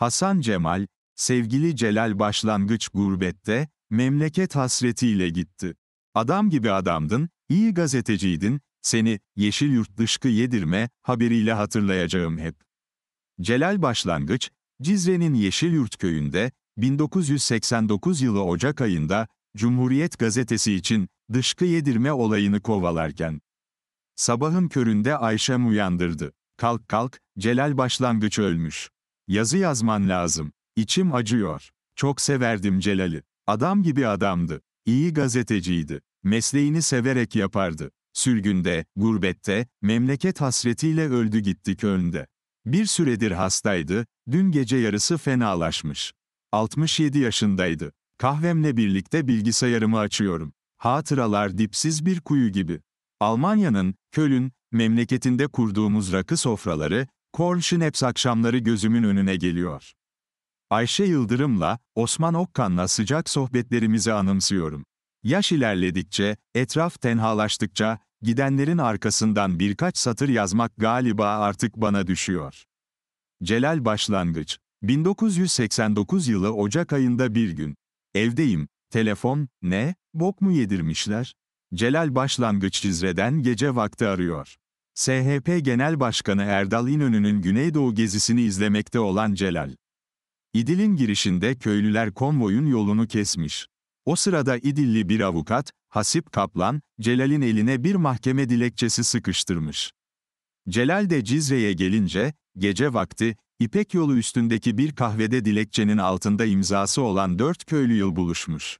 Hasan Cemal, sevgili Celal başlangıç gurbette, memleket hasretiyle gitti. Adam gibi adamdın, iyi gazeteciydin, seni, yeşil yurt dışkı yedirme, haberiyle hatırlayacağım hep. Celal Başlangıç, Cizre'nin Yeşilyurt köyünde, 1989 yılı Ocak ayında, Cumhuriyet gazetesi için, dışkı yedirme olayını kovalarken. Sabahın köründe Ayşem uyandırdı. Kalk kalk, Celal Başlangıç ölmüş. Yazı yazman lazım. İçim acıyor. Çok severdim Celal'i. Adam gibi adamdı. İyi gazeteciydi. Mesleğini severek yapardı. Sürgünde, gurbette, memleket hasretiyle öldü gitti Köln'de. Bir süredir hastaydı, dün gece yarısı fenalaşmış. 67 yaşındaydı. Kahvemle birlikte bilgisayarımı açıyorum. Hatıralar dipsiz bir kuyu gibi. Almanya'nın, Köln, memleketinde kurduğumuz rakı sofraları, Korn Schneps akşamları gözümün önüne geliyor. Ayşe Yıldırım'la, Osman Okkan'la sıcak sohbetlerimizi anımsıyorum. Yaş ilerledikçe, etraf tenhalaştıkça, gidenlerin arkasından birkaç satır yazmak galiba artık bana düşüyor. Celal Başlangıç 1989 yılı Ocak ayında bir gün. Evdeyim, telefon, ne, bok mu yedirmişler? Celal Başlangıç Cizre'den gece vakti arıyor. SHP Genel Başkanı Erdal İnönü'nün Güneydoğu gezisini izlemekte olan Celal. İdil'in girişinde köylüler konvoyun yolunu kesmiş. O sırada İdilli bir avukat, Hasip Kaplan, Celal'in eline bir mahkeme dilekçesi sıkıştırmış. Celal de Cizre'ye gelince, gece vakti, İpek yolu üstündeki bir kahvede dilekçenin altında imzası olan dört köylü yıl buluşmuş.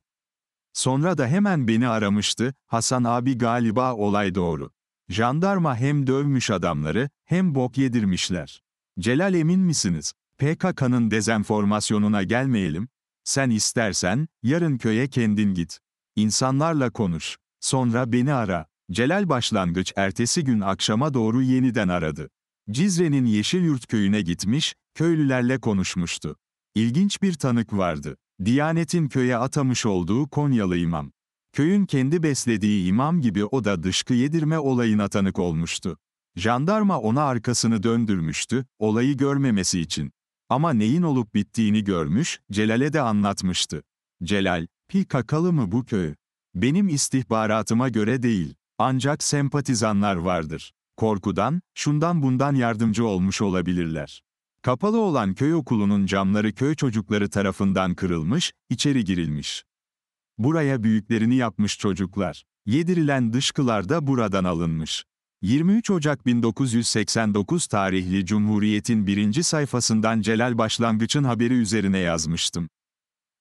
Sonra da hemen beni aramıştı, Hasan abi galiba olay doğru. Jandarma hem dövmüş adamları, hem bok yedirmişler. Celal emin misiniz? PKK'nın dezenformasyonuna gelmeyelim. Sen istersen, yarın köye kendin git. İnsanlarla konuş. Sonra beni ara. Celal Başlangıç ertesi gün akşama doğru yeniden aradı. Cizre'nin Yeşilyurt köyüne gitmiş, köylülerle konuşmuştu. İlginç bir tanık vardı. Diyanet'in köye atamış olduğu Konyalı imam. Köyün kendi beslediği imam gibi o da dışkı yedirme olayına tanık olmuştu. Jandarma ona arkasını döndürmüştü, olayı görmemesi için. Ama neyin olup bittiğini görmüş, Celal'e de anlatmıştı. Celal, pi kakalı mı bu köy? Benim istihbaratıma göre değil, ancak sempatizanlar vardır. Korkudan, şundan bundan yardımcı olmuş olabilirler. Kapalı olan köy okulunun camları köy çocukları tarafından kırılmış, içeri girilmiş. Buraya büyüklerini yapmış çocuklar. Yedirilen dışkılar da buradan alınmış. 23 Ocak 1989 tarihli Cumhuriyet'in birinci sayfasından Celal Başlangıç'ın haberi üzerine yazmıştım.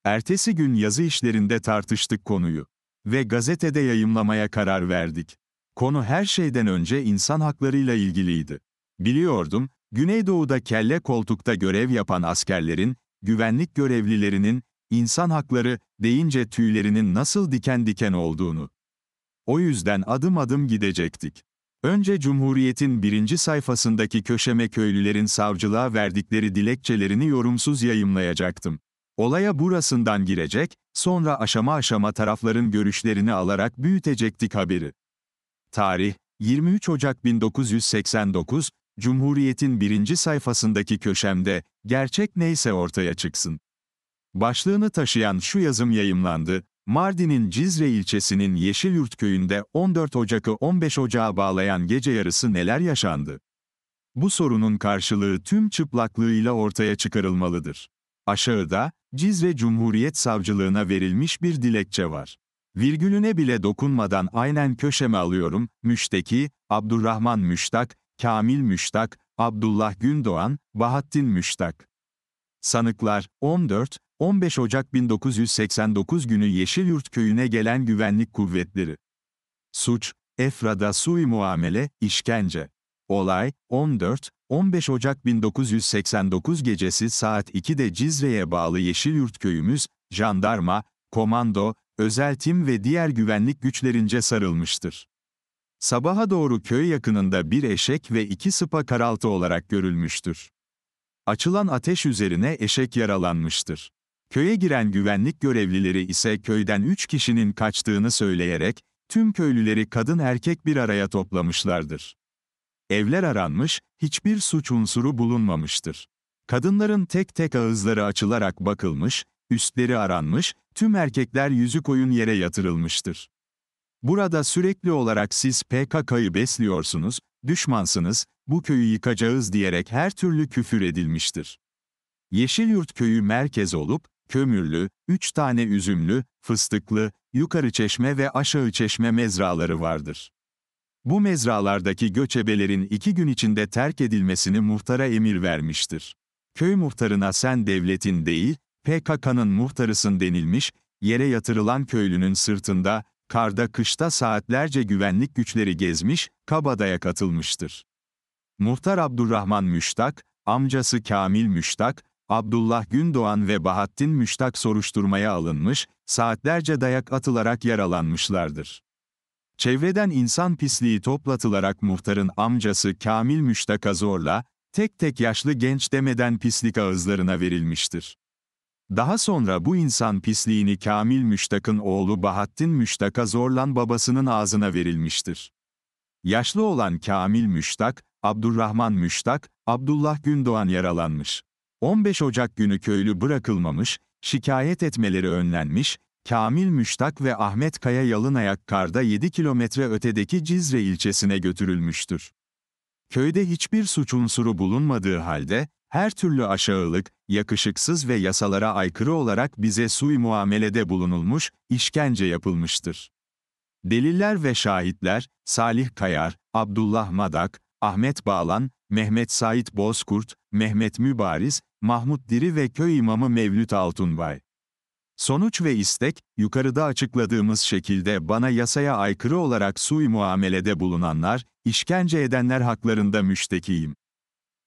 Ertesi gün yazı işlerinde tartıştık konuyu ve gazetede yayımlamaya karar verdik. Konu her şeyden önce insan haklarıyla ilgiliydi. Biliyordum, Güneydoğu'da kelle koltukta görev yapan askerlerin, güvenlik görevlilerinin, insan hakları deyince tüylerinin nasıl diken diken olduğunu. O yüzden adım adım gidecektik. Önce Cumhuriyet'in birinci sayfasındaki köşeme köylülerin savcılığa verdikleri dilekçelerini yorumsuz yayımlayacaktım. Olaya burasından girecek, sonra aşama aşama tarafların görüşlerini alarak büyütecektik haberi. Tarih, 23 Ocak 1989, Cumhuriyet'in birinci sayfasındaki köşemde, gerçek neyse ortaya çıksın. Başlığını taşıyan şu yazım yayımlandı. Mardin'in Cizre ilçesinin Yeşilyurt köyünde 14 Ocak'ı 15 Ocak'a bağlayan gece yarısı neler yaşandı? Bu sorunun karşılığı tüm çıplaklığıyla ortaya çıkarılmalıdır. Aşağıda, Cizre Cumhuriyet Savcılığına verilmiş bir dilekçe var. Virgülüne bile dokunmadan aynen köşeme alıyorum, Müşteki, Abdurrahman Müştak, Kamil Müştak, Abdullah Gündoğan, Bahattin Müştak. Sanıklar, 14, 15 Ocak 1989 günü Yeşilyurt köyüne gelen güvenlik kuvvetleri. Suç, Efra'da sui muamele, işkence. Olay, 14-15 Ocak 1989 gecesi saat 2'de Cizre'ye bağlı Yeşilyurt köyümüz, jandarma, komando, özel tim ve diğer güvenlik güçlerince sarılmıştır. Sabaha doğru köy yakınında bir eşek ve iki sıpa karaltı olarak görülmüştür. Açılan ateş üzerine eşek yaralanmıştır. Köye giren güvenlik görevlileri ise köyden 3 kişinin kaçtığını söyleyerek, tüm köylüleri kadın erkek bir araya toplamışlardır. Evler aranmış, hiçbir suç unsuru bulunmamıştır. Kadınların tek tek ağızları açılarak bakılmış, üstleri aranmış, tüm erkekler yüzük oyun yere yatırılmıştır. Burada sürekli olarak siz PKK'yı besliyorsunuz, düşmansınız, bu köyü yıkacağız diyerek her türlü küfür edilmiştir. Yeşilyurt köyü merkez olup, kömürlü, 3 tane üzümlü, fıstıklı, yukarı çeşme ve aşağı çeşme mezraları vardır. Bu mezralardaki göçebelerin iki gün içinde terk edilmesini muhtara emir vermiştir. Köy muhtarına sen devletin değil, PKK'nın muhtarısın denilmiş, yere yatırılan köylünün sırtında, karda kışta saatlerce güvenlik güçleri gezmiş, Kabada'ya katılmıştır. Muhtar Abdurrahman Müştak, amcası Kamil Müştak, Abdullah Gündoğan ve Bahattin Müştak soruşturmaya alınmış, saatlerce dayak atılarak yaralanmışlardır. Çevreden insan pisliği toplatılarak muhtarın amcası Kamil Müştak'a zorla, tek tek yaşlı genç demeden pislik ağızlarına verilmiştir. Daha sonra bu insan pisliğini Kamil Müştak'ın oğlu Bahattin Müştak'a zorlan babasının ağzına verilmiştir. Yaşlı olan Kamil Müştak, Abdurrahman Müştak, Abdullah Gündoğan yaralanmış. 15 Ocak günü köylü bırakılmamış, şikayet etmeleri önlenmiş, Kamil Müştak ve Ahmet Kaya Yalınayak karda 7 kilometre ötedeki Cizre ilçesine götürülmüştür. Köyde hiçbir suç unsuru bulunmadığı halde, her türlü aşağılık, yakışıksız ve yasalara aykırı olarak bize sui muamelede bulunulmuş, işkence yapılmıştır. Deliller ve şahitler, Salih Kayar, Abdullah Madak, Ahmet Bağlan, Mehmet Said Bozkurt, Mehmet Mübariz, Mahmut Diri ve köy imamı Mevlüt Altunbay. Sonuç ve istek, yukarıda açıkladığımız şekilde bana yasaya aykırı olarak sui muamelede bulunanlar, işkence edenler haklarında müştekiyim.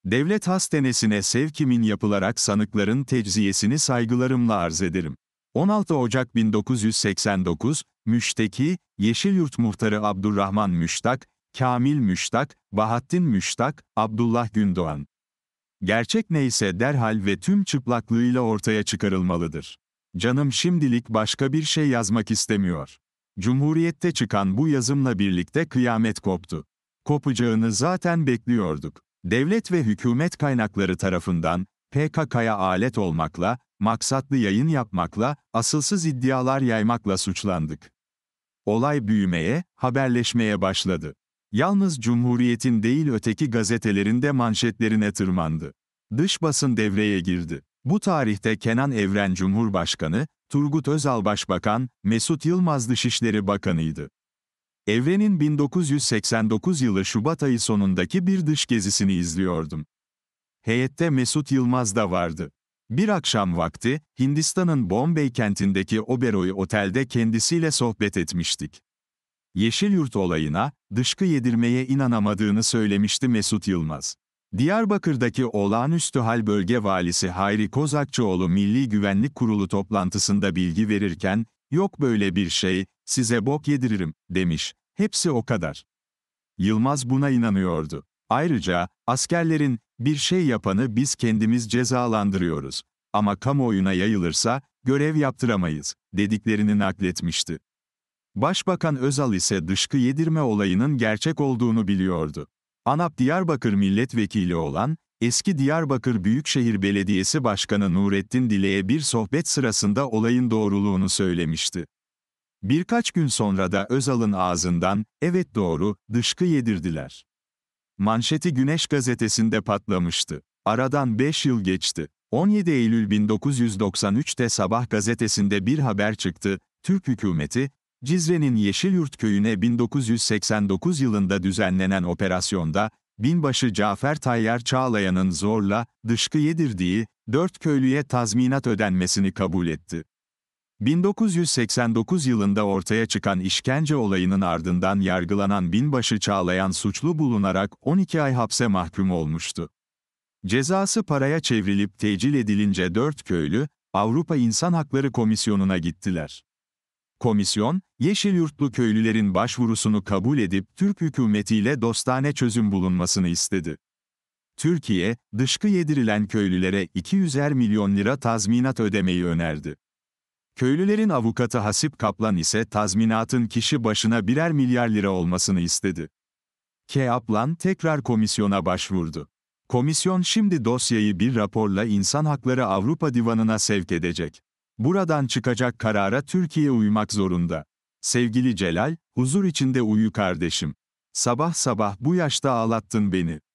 Devlet hastanesine sevkimin yapılarak sanıkların tecziyesini saygılarımla arz ederim. 16 Ocak 1989, müşteki, Yeşilyurt muhtarı Abdurrahman Müştak, Kamil Müştak, Bahattin Müştak, Abdullah Gündoğan. Gerçek neyse derhal ve tüm çıplaklığıyla ortaya çıkarılmalıdır. Canım şimdilik başka bir şey yazmak istemiyor. Cumhuriyette çıkan bu yazımla birlikte kıyamet koptu. Kopacağını zaten bekliyorduk. Devlet ve hükümet kaynakları tarafından PKK'ya alet olmakla, maksatlı yayın yapmakla, asılsız iddialar yaymakla suçlandık. Olay büyümeye, haberleşmeye başladı. Yalnız Cumhuriyet'in değil öteki gazetelerinde manşetlerine tırmandı. Dış basın devreye girdi. Bu tarihte Kenan Evren Cumhurbaşkanı, Turgut Özal Başbakan, Mesut Yılmaz Dışişleri Bakanıydı. Evren'in 1989 yılı Şubat ayı sonundaki bir dış gezisini izliyordum. Heyette Mesut Yılmaz da vardı. Bir akşam vakti, Hindistan'ın Bombay kentindeki Oberoi Otel'de kendisiyle sohbet etmiştik. Yeşil Yurt olayına, dışkı yedirmeye inanamadığını söylemişti Mesut Yılmaz. Diyarbakır'daki olağanüstü hal bölge valisi Hayri Kozakçıoğlu Milli Güvenlik Kurulu toplantısında bilgi verirken, yok böyle bir şey, size bok yediririm, demiş. Hepsi o kadar. Yılmaz buna inanıyordu. Ayrıca, askerlerin, bir şey yapanı biz kendimiz cezalandırıyoruz. Ama kamuoyuna yayılırsa, görev yaptıramayız, dediklerini nakletmişti. Başbakan Özal ise dışkı yedirme olayının gerçek olduğunu biliyordu. ANAP Diyarbakır milletvekili olan, eski Diyarbakır Büyükşehir Belediyesi Başkanı Nurettin Dile'ye bir sohbet sırasında olayın doğruluğunu söylemişti. Birkaç gün sonra da Özal'ın ağzından, evet doğru, dışkı yedirdiler. Manşeti Güneş gazetesinde patlamıştı. Aradan 5 yıl geçti. 17 Eylül 1993'te Sabah gazetesinde bir haber çıktı, Türk hükümeti, Cizre'nin Yeşilyurt köyüne 1989 yılında düzenlenen operasyonda, binbaşı Cafer Tayyar Çağlayan'ın zorla, dışkı yedirdiği, dört köylüye tazminat ödenmesini kabul etti. 1989 yılında ortaya çıkan işkence olayının ardından yargılanan binbaşı Çağlayan suçlu bulunarak 12 ay hapse mahkum olmuştu. Cezası paraya çevrilip tecil edilince dört köylü, Avrupa İnsan Hakları Komisyonu'na gittiler. Komisyon, yeşil yurtlu köylülerin başvurusunu kabul edip Türk hükümetiyle dostane çözüm bulunmasını istedi. Türkiye, dışkı yedirilen köylülere 200'er milyon lira tazminat ödemeyi önerdi. Köylülerin avukatı Hasip Kaplan ise tazminatın kişi başına birer milyar lira olmasını istedi. Kaplan tekrar komisyona başvurdu. Komisyon şimdi dosyayı bir raporla İnsan Hakları Avrupa Divanı'na sevk edecek. Buradan çıkacak karara Türkiye uymak zorunda. Sevgili Celal, huzur içinde uyu kardeşim. Sabah sabah bu yaşta ağlattın beni.